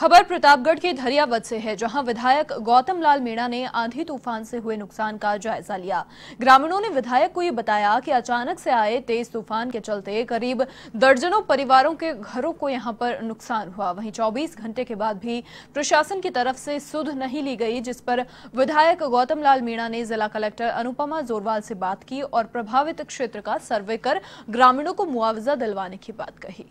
खबर प्रतापगढ़ के धरियावत से है जहां विधायक गौतम लाल मीणा ने आंधी तूफान से हुए नुकसान का जायजा लिया ग्रामीणों ने विधायक को ये बताया कि अचानक से आए तेज तूफान के चलते करीब दर्जनों परिवारों के घरों को यहां पर नुकसान हुआ वहीं 24 घंटे के बाद भी प्रशासन की तरफ से सुध नहीं ली गई जिस पर विधायक गौतम लाल मीणा ने जिला कलेक्टर अनुपमा जोरवाल से बात की और प्रभावित क्षेत्र का सर्वे कर ग्रामीणों को मुआवजा दिलवाने की बात कही